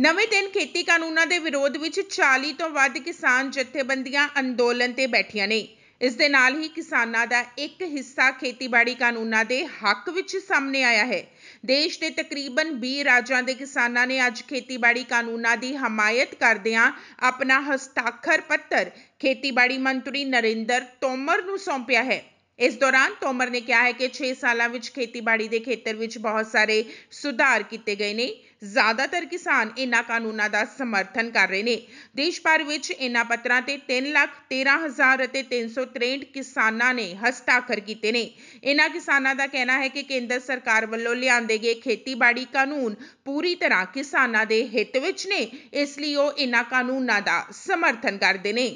ਨਵੇਂ ਦਿਨ ਖੇਤੀ ਕਾਨੂੰਨਾਂ ਦੇ ਵਿਰੋਧ ਵਿੱਚ 40 ਤੋਂ ਵੱਧ ਕਿਸਾਨ ਜਥੇਬੰਦੀਆਂ ਅੰਦੋਲਨ ਤੇ ਬੈਠੀਆਂ ਨੇ ਇਸ ਦੇ ਨਾਲ ਹੀ ਕਿਸਾਨਾਂ ਦਾ ਇੱਕ ਹਿੱਸਾ ਖੇਤੀਬਾੜੀ ਕਾਨੂੰਨਾਂ ਦੇ ਹੱਕ ਵਿੱਚ ਸਾਹਮਣੇ ਆਇਆ ਹੈ ਦੇਸ਼ ਦੇ ਤਕਰੀਬਨ 20 ਰਾਜਾਂ ਦੇ ਕਿਸਾਨਾਂ ਨੇ ਅੱਜ ਖੇਤੀਬਾੜੀ ਕਾਨੂੰਨਾਂ ਦੀ ਹਮਾਇਤ ਕਰਦਿਆਂ ਆਪਣਾ ਹਸਤਾਖਰ ਪੱਤਰ ਖੇਤੀਬਾੜੀ ਮੰਤਰੀ ਨਰਿੰਦਰ ਤੋਮਰ ਨੂੰ ਸੌਂਪਿਆ ਹੈ ਇਸ ਦੌਰਾਨ ਤੋਮਰ ਨੇ ਕਿਹਾ ਹੈ ਕਿ 6 ਸਾਲਾਂ ਵਿੱਚ ਖੇਤੀਬਾੜੀ ਦੇ ਖੇਤਰ ਵਿੱਚ ਬਹੁਤ ਸਾਰੇ ਸੁਧਾਰ ਕੀਤੇ ਗਏ ਨੇ ਜ਼ਿਆਦਾਤਰ ਕਿਸਾਨ ਇਹਨਾਂ ਕਾਨੂੰਨਾਂ ਦਾ ਸਮਰਥਨ ਕਰ ਰਹੇ ਨੇ ਦੇਸ਼ ਭਰ ਵਿੱਚ ਇਹਨਾਂ ਪੱਤਰਾਂ ਤੇ 3 ਲੱਖ 13 ਹਜ਼ਾਰ ਅਤੇ 363 ਕਿਸਾਨਾਂ ਨੇ ਹਸਤਾਖਰ ਕੀਤੇ ਨੇ ਇਹਨਾਂ ਕਿਸਾਨਾਂ ਦਾ ਕਹਿਣਾ ਹੈ ਕਿ ਕੇਂਦਰ ਸਰਕਾਰ ਵੱਲੋਂ ਲਿਆਂਦੇ ਗਏ ਖੇਤੀਬਾੜੀ ਕਾਨੂੰਨ ਪੂਰੀ ਤਰ੍ਹਾਂ ਕਿਸਾਨਾਂ ਦੇ ਹਿੱਤ ਵਿੱਚ ਨੇ ਇਸ ਲਈ ਉਹ ਇਹਨਾਂ ਕਾਨੂੰਨਾਂ ਦਾ ਸਮਰਥਨ ਕਰਦੇ ਨੇ